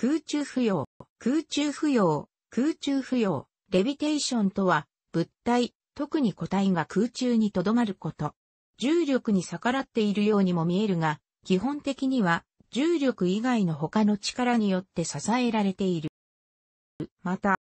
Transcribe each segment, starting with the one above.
空中浮揚、空中浮揚、空中浮揚、レビテーションとは、物体、特に個体が空中に留まること。重力に逆らっているようにも見えるが、基本的には、重力以外の他の力によって支えられている。また、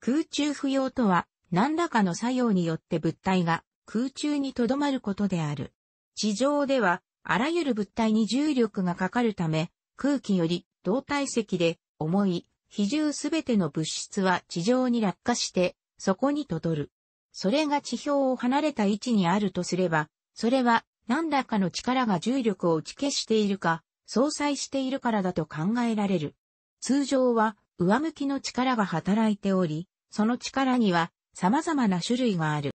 空中浮揚とは、何らかの作用によって物体が空中に留まることである。地上では、あらゆる物体に重力がかかるため、空気より同体積で重い、比重すべての物質は地上に落下して、そこにとどる。それが地表を離れた位置にあるとすれば、それは何らかの力が重力を打ち消しているか、相殺しているからだと考えられる。通常は上向きの力が働いており、その力には様々な種類がある。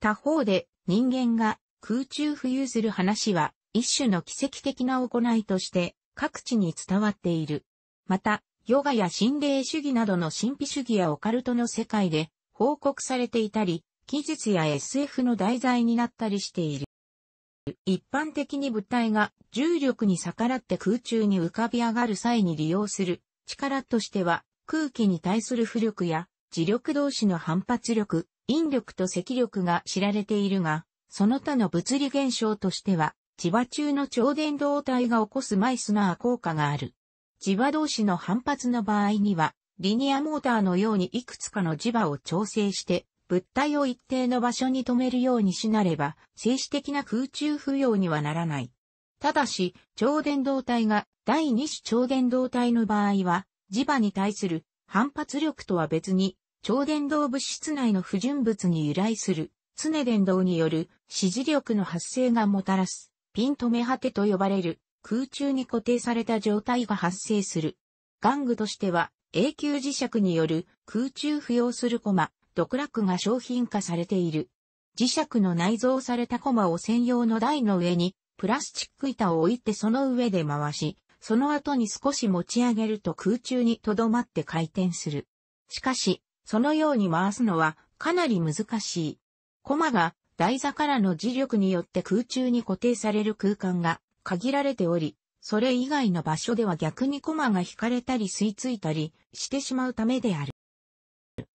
他方で人間が空中浮遊する話は一種の奇跡的な行いとして各地に伝わっている。また、ヨガや心霊主義などの神秘主義やオカルトの世界で報告されていたり、技術や SF の題材になったりしている。一般的に物体が重力に逆らって空中に浮かび上がる際に利用する力としては空気に対する浮力や磁力同士の反発力、引力と積力が知られているが、その他の物理現象としては磁場中の超伝導体が起こすマイスナー効果がある。磁場同士の反発の場合には、リニアモーターのようにいくつかの磁場を調整して、物体を一定の場所に止めるようにしなれば、静止的な空中浮揚にはならない。ただし、超伝導体が第二種超伝導体の場合は、磁場に対する反発力とは別に、超伝導物質内の不純物に由来する、常伝導による支持力の発生がもたらすピン止め果てと呼ばれる空中に固定された状態が発生する。玩具としては永久磁石による空中浮揚するコマ、独楽が商品化されている。磁石の内蔵されたコマを専用の台の上にプラスチック板を置いてその上で回し、その後に少し持ち上げると空中に留まって回転する。しかし、そのように回すのはかなり難しい。コマが台座からの磁力によって空中に固定される空間が限られており、それ以外の場所では逆にコマが引かれたり吸い付いたりしてしまうためである。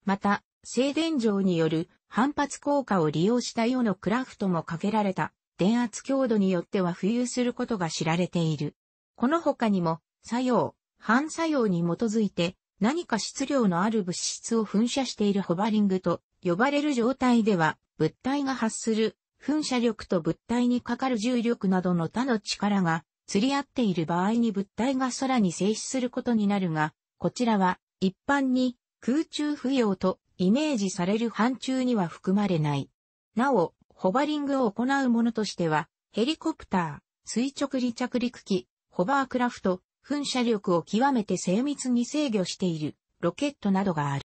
また、静電場による反発効果を利用したイのクラフトもかけられた電圧強度によっては浮遊することが知られている。この他にも作用、反作用に基づいて何か質量のある物質を噴射しているホバリングと呼ばれる状態では物体が発する噴射力と物体にかかる重力などの他の力が釣り合っている場合に物体が空に静止することになるが、こちらは一般に空中浮揚とイメージされる範疇には含まれない。なお、ホバリングを行うものとしては、ヘリコプター、垂直離着陸機、ホバークラフト、噴射力を極めて精密に制御しているロケットなどがある。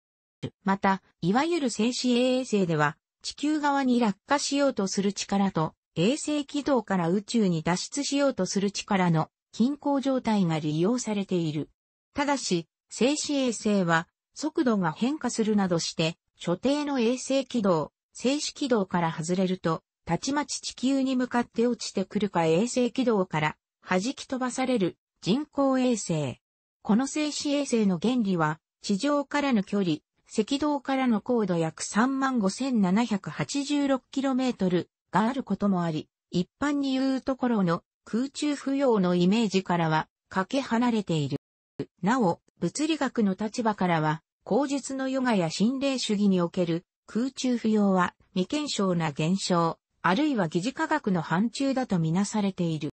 また、いわゆる静止衛星では、地球側に落下しようとする力と、衛星軌道から宇宙に脱出しようとする力の均衡状態が利用されている。ただし、静止衛星は速度が変化するなどして、所定の衛星軌道、静止軌道から外れると、たちまち地球に向かって落ちてくるか衛星軌道から弾き飛ばされる人工衛星。この静止衛星の原理は、地上からの距離、赤道からの高度約 35,786km があることもあり、一般に言うところの空中浮揚のイメージからはかけ離れている。なお、物理学の立場からは、口述のヨガや心霊主義における空中浮揚は未検証な現象、あるいは疑似科学の範疇だとみなされている。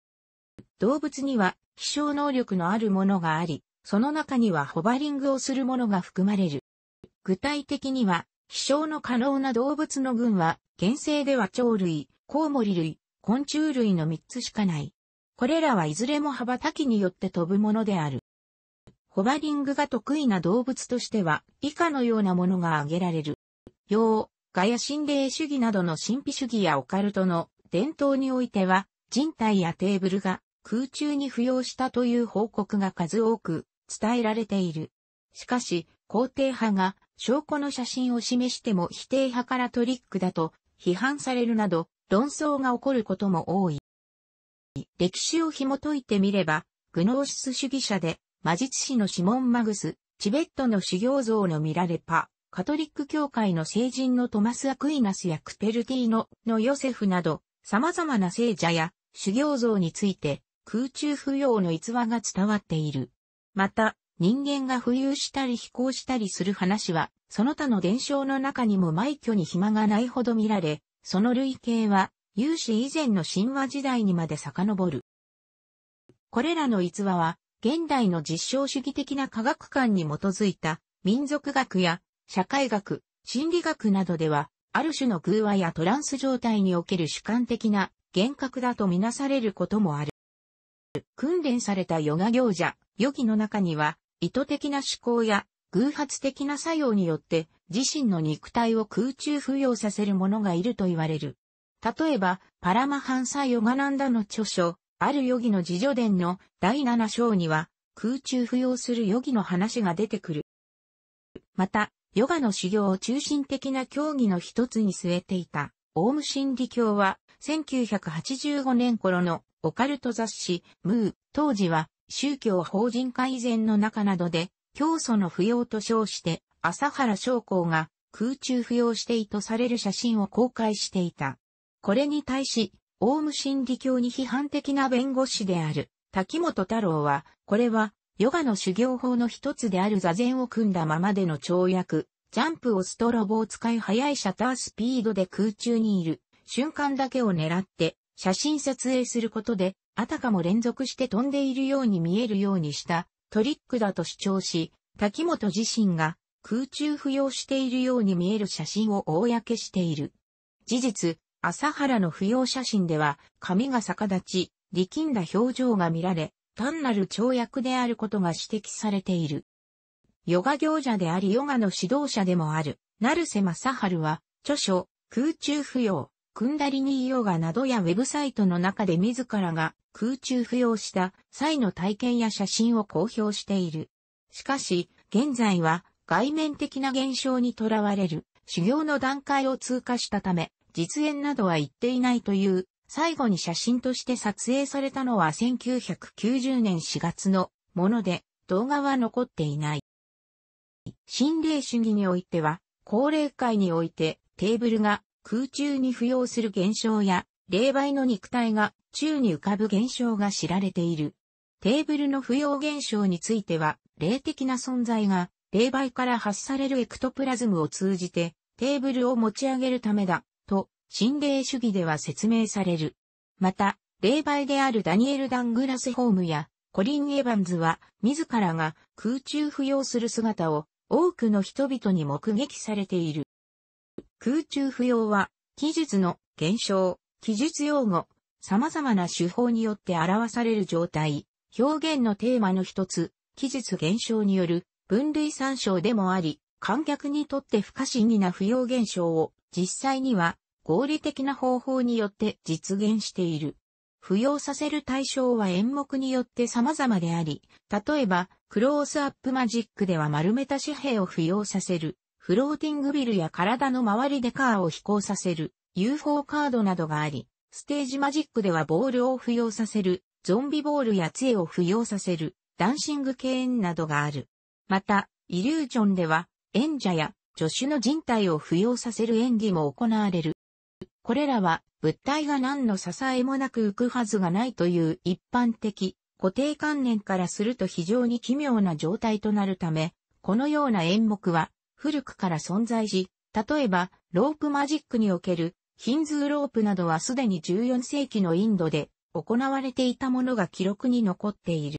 動物には飛翔能力のあるものがあり、その中にはホバリングをするものが含まれる。具体的には、飛翔の可能な動物の群は、現生では鳥類、コウモリ類、昆虫類の3つしかない。これらはいずれも羽ばたきによって飛ぶものである。ホバリングが得意な動物としては、以下のようなものが挙げられる。洋、ガヤ心霊主義などの神秘主義やオカルトの伝統においては、人体やテーブルが空中に浮揚したという報告が数多く伝えられている。しかし、肯定派が証拠の写真を示しても否定派からトリックだと批判されるなど論争が起こることも多い。歴史を紐解いてみれば、グノーシス主義者で魔術師のシモン・マグス、チベットの修行像の見られパ、カトリック教会の聖人のトマス・アクイナスやクペルティーノのヨセフなど、様々な聖者や修行像について空中不要の逸話が伝わっている。また、人間が浮遊したり飛行したりする話は、その他の伝承の中にも埋挙に暇がないほど見られ、その類型は、有史以前の神話時代にまで遡る。これらの逸話は、現代の実証主義的な科学観に基づいた、民族学や、社会学、心理学などでは、ある種の偶話やトランス状態における主観的な幻覚だとみなされることもある。訓練されたヨガ行者、ヨギの中には、意図的な思考や偶発的な作用によって自身の肉体を空中浮揚させる者がいると言われる。例えば、パラマハンサヨガナンダの著書、あるヨギの自助伝の第七章には、空中浮揚するヨギの話が出てくる。また、ヨガの修行を中心的な競技の一つに据えていた、オウム心理教は、1985年頃のオカルト雑誌、ムー、当時は宗教法人改善の中などで、教祖の扶養と称して、朝原将校が空中扶養していとされる写真を公開していた。これに対し、オウム真理教に批判的な弁護士である滝本太郎は、これはヨガの修行法の一つである座禅を組んだままでの跳躍、ジャンプをストロボを使い速いシャタースピードで空中にいる瞬間だけを狙って写真撮影することであたかも連続して飛んでいるように見えるようにしたトリックだと主張し、滝本自身が空中浮揚しているように見える写真を公している。事実、朝原の浮揚写真では髪が逆立ち、力んだ表情が見られ、単なる跳躍であることが指摘されている。ヨガ行者でありヨガの指導者でもある、成瀬正春は、著書、空中浮揚、クンダリニーヨガなどやウェブサイトの中で自らが空中浮揚した際の体験や写真を公表している。しかし、現在は外面的な現象にとらわれる修行の段階を通過したため、実演などは言っていないという、最後に写真として撮影されたのは1990年4月のもので、動画は残っていない。心霊主義においては、高齢会においてテーブルが空中に浮揚する現象や、霊媒の肉体が宙に浮かぶ現象が知られている。テーブルの浮揚現象については、霊的な存在が、霊媒から発されるエクトプラズムを通じて、テーブルを持ち上げるためだ、と、心霊主義では説明される。また、霊媒であるダニエル・ダングラス・ホームや、コリン・エヴァンズは、自らが空中浮揚する姿を、多くの人々に目撃されている。空中浮揚は、技術の減少、技術用語、様々な手法によって表される状態、表現のテーマの一つ、技術現象による分類参照でもあり、観客にとって不可思議な浮揚現象を実際には合理的な方法によって実現している。浮揚させる対象は演目によって様々であり、例えば、クロースアップマジックでは丸めた紙幣を浮揚させる。フローティングビルや体の周りでカーを飛行させる UFO カードなどがあり、ステージマジックではボールを浮揚させる、ゾンビボールや杖を浮揚させる、ダンシングケーンなどがある。また、イリュージョンでは、演者や助手の人体を浮揚させる演技も行われる。これらは物体が何の支えもなく浮くはずがないという一般的固定観念からすると非常に奇妙な状態となるため、このような演目は古くから存在し、例えば、ロープマジックにおけるヒンズーロープなどはすでに14世紀のインドで行われていたものが記録に残っている。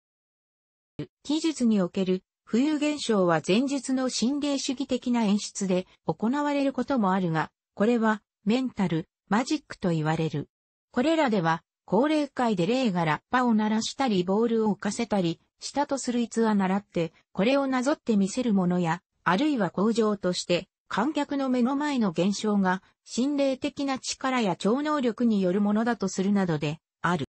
技術における浮遊現象は前述の心霊主義的な演出で行われることもあるが、これはメンタル、マジックと言われる。これらでは、高齢会で霊がラッパを鳴らしたりボールを浮かせたりしたとする逸話習って、これをなぞって見せるものや、あるいは工場として、観客の目の前の現象が、心霊的な力や超能力によるものだとするなどで、ある。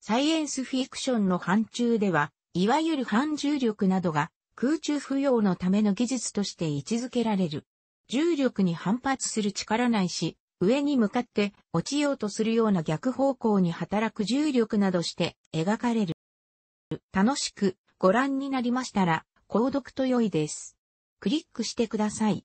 サイエンスフィクションの範疇では、いわゆる反重力などが、空中浮揚のための技術として位置づけられる。重力に反発する力ないし、上に向かって落ちようとするような逆方向に働く重力などして描かれる。楽しくご覧になりましたら、購読と良いです。クリックしてください。